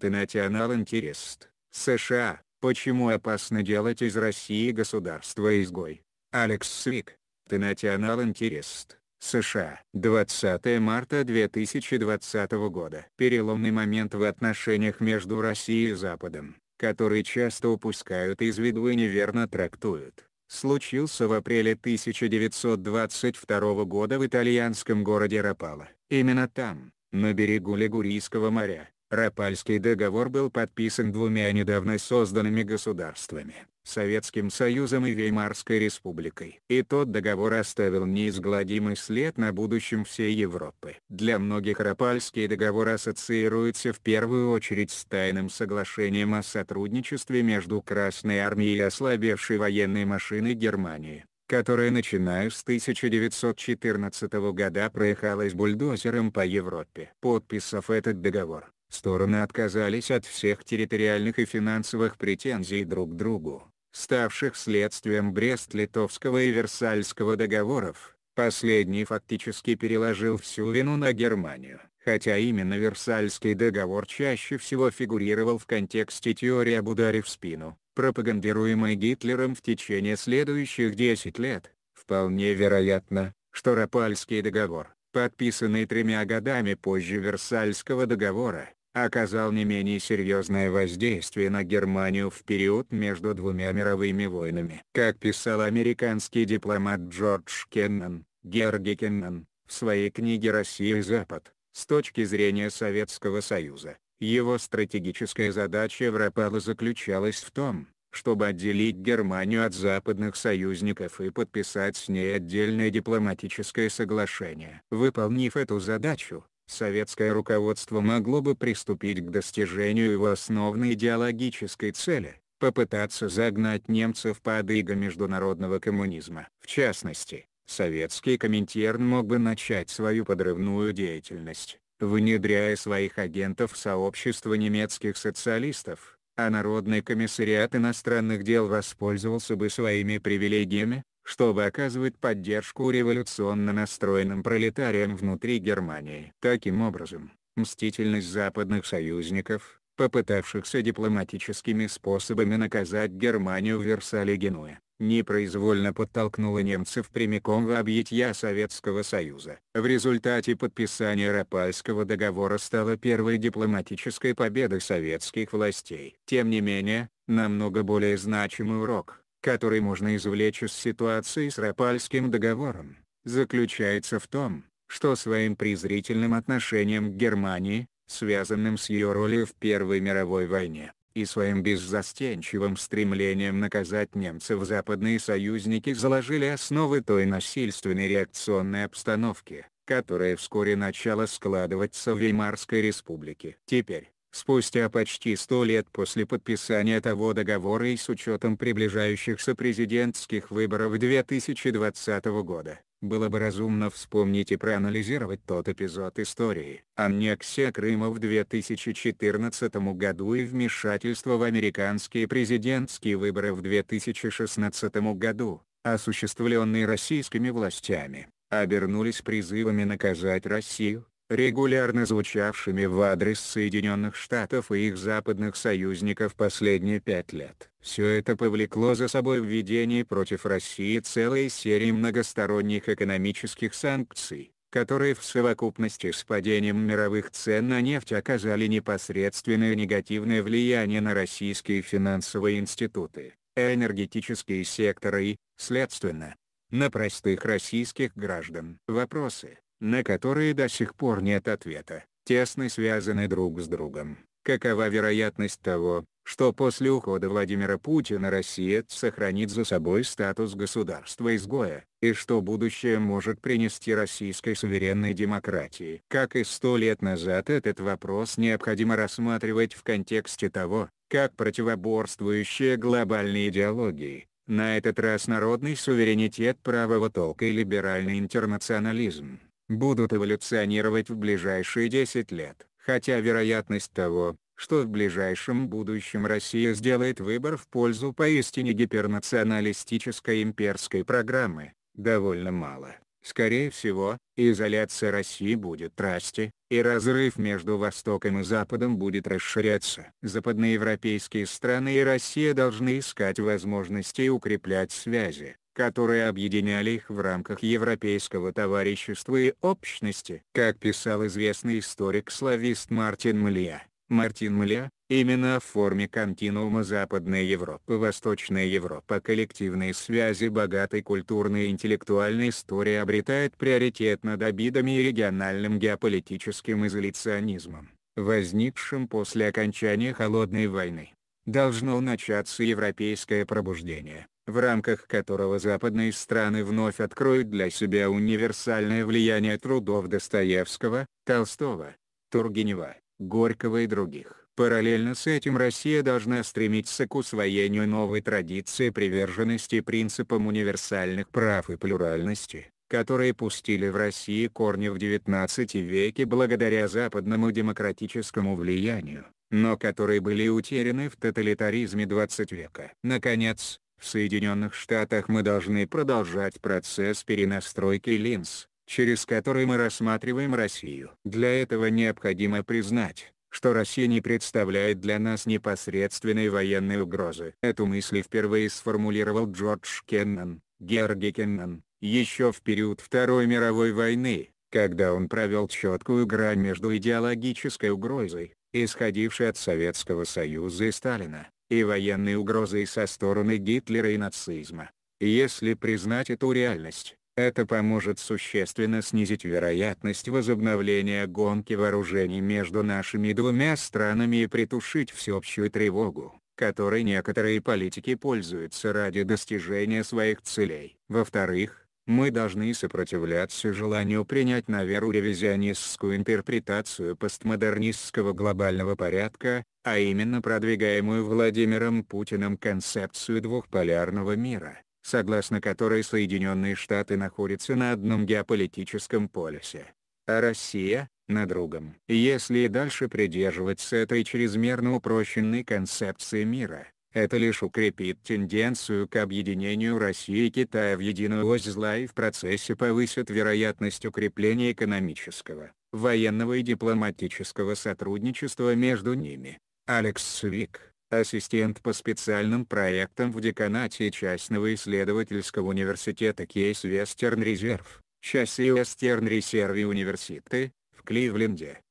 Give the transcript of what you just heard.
The National Interest, США, почему опасно делать из России государство-изгой. Алекс Свик, The National Interest, США. 20 марта 2020 года. Переломный момент в отношениях между Россией и Западом, который часто упускают из виду и неверно трактуют, случился в апреле 1922 года в итальянском городе Рапала. Именно там, на берегу Лигурийского моря, Рапальский договор был подписан двумя недавно созданными государствами – Советским Союзом и Веймарской Республикой. И тот договор оставил неизгладимый след на будущем всей Европы. Для многих Рапальский договор ассоциируется в первую очередь с тайным соглашением о сотрудничестве между Красной Армией и ослабевшей военной машиной Германии которая начиная с 1914 года проехалась бульдозером по Европе. Подписав этот договор, Стороны отказались от всех территориальных и финансовых претензий друг к другу, ставших следствием Брест-Литовского и Версальского договоров. Последний фактически переложил всю вину на Германию, хотя именно Версальский договор чаще всего фигурировал в контексте теории об ударе в спину, пропагандируемой Гитлером в течение следующих 10 лет. Вполне вероятно, что Рапальский договор, подписанный тремя годами позже Версальского договора, оказал не менее серьезное воздействие на Германию в период между двумя мировыми войнами. Как писал американский дипломат Джордж Кеннон, Георгий Кеннон, в своей книге «Россия и Запад», с точки зрения Советского Союза, его стратегическая задача Европала заключалась в том, чтобы отделить Германию от западных союзников и подписать с ней отдельное дипломатическое соглашение. Выполнив эту задачу, советское руководство могло бы приступить к достижению его основной идеологической цели – попытаться загнать немцев под иго международного коммунизма. В частности, советский Коминтерн мог бы начать свою подрывную деятельность, внедряя своих агентов в сообщество немецких социалистов, а Народный комиссариат иностранных дел воспользовался бы своими привилегиями, чтобы оказывать поддержку революционно настроенным пролетариям внутри Германии. Таким образом, мстительность западных союзников, попытавшихся дипломатическими способами наказать Германию в Версале-Генуе, непроизвольно подтолкнула немцев прямиком в объятья Советского Союза. В результате подписания Рапальского договора стала первой дипломатической победой советских властей. Тем не менее, намного более значимый урок который можно извлечь из ситуации с Рапальским договором, заключается в том, что своим презрительным отношением к Германии, связанным с ее ролью в Первой мировой войне, и своим беззастенчивым стремлением наказать немцев западные союзники заложили основы той насильственной реакционной обстановки, которая вскоре начала складываться в Веймарской республике. Теперь, Спустя почти сто лет после подписания того договора и с учетом приближающихся президентских выборов 2020 года, было бы разумно вспомнить и проанализировать тот эпизод истории. Аннексия Крыма в 2014 году и вмешательство в американские президентские выборы в 2016 году, осуществленные российскими властями, обернулись призывами наказать Россию, регулярно звучавшими в адрес Соединенных Штатов и их западных союзников последние пять лет. Все это повлекло за собой введение против России целой серии многосторонних экономических санкций, которые в совокупности с падением мировых цен на нефть оказали непосредственное негативное влияние на российские финансовые институты, энергетические секторы и, следственно, на простых российских граждан. Вопросы на которые до сих пор нет ответа, тесно связаны друг с другом. Какова вероятность того, что после ухода Владимира Путина Россия сохранит за собой статус государства-изгоя, и что будущее может принести российской суверенной демократии. Как и сто лет назад этот вопрос необходимо рассматривать в контексте того, как противоборствующие глобальные идеологии, на этот раз народный суверенитет правого толка и либеральный интернационализм, будут эволюционировать в ближайшие 10 лет. Хотя вероятность того, что в ближайшем будущем Россия сделает выбор в пользу поистине гипернационалистической имперской программы, довольно мало. Скорее всего, изоляция России будет расти, и разрыв между Востоком и Западом будет расширяться. Западноевропейские страны и Россия должны искать возможности укреплять связи которые объединяли их в рамках Европейского товарищества и общности. Как писал известный историк-славист Мартин Млия, Мартин Млия, именно в форме континуума Западная Европа, Восточная Европа коллективные связи богатой культурной и интеллектуальной истории обретает приоритет над обидами и региональным геополитическим изоляционизмом, возникшим после окончания Холодной войны. Должно начаться европейское пробуждение, в рамках которого западные страны вновь откроют для себя универсальное влияние трудов Достоевского, Толстого, Тургенева, Горького и других. Параллельно с этим Россия должна стремиться к усвоению новой традиции приверженности принципам универсальных прав и плюральности, которые пустили в России корни в XIX веке благодаря западному демократическому влиянию, но которые были утеряны в тоталитаризме XX века. Наконец, в Соединенных Штатах мы должны продолжать процесс перенастройки линз, через который мы рассматриваем Россию. Для этого необходимо признать, что Россия не представляет для нас непосредственной военной угрозы. Эту мысль впервые сформулировал Джордж Кеннон, Георгий Кеннон, еще в период Второй мировой войны, когда он провел четкую грань между идеологической угрозой, исходившей от Советского Союза и Сталина, и военной угрозой со стороны Гитлера и нацизма. Если признать эту реальность, это поможет существенно снизить вероятность возобновления гонки вооружений между нашими двумя странами и притушить всеобщую тревогу, которой некоторые политики пользуются ради достижения своих целей. Во-вторых, мы должны сопротивляться желанию принять на веру ревизионистскую интерпретацию постмодернистского глобального порядка, а именно продвигаемую Владимиром Путиным концепцию двухполярного мира, согласно которой Соединенные Штаты находятся на одном геополитическом полюсе, а Россия — на другом. Если и дальше придерживаться этой чрезмерно упрощенной концепции мира, это лишь укрепит тенденцию к объединению России и Китая в единую ось зла и в процессе повысит вероятность укрепления экономического, военного и дипломатического сотрудничества между ними. Алекс Свик, ассистент по специальным проектам в деканате частного исследовательского университета Кейс Вестерн Резерв, Часи Вестерн Резерви Университы, в Кливленде.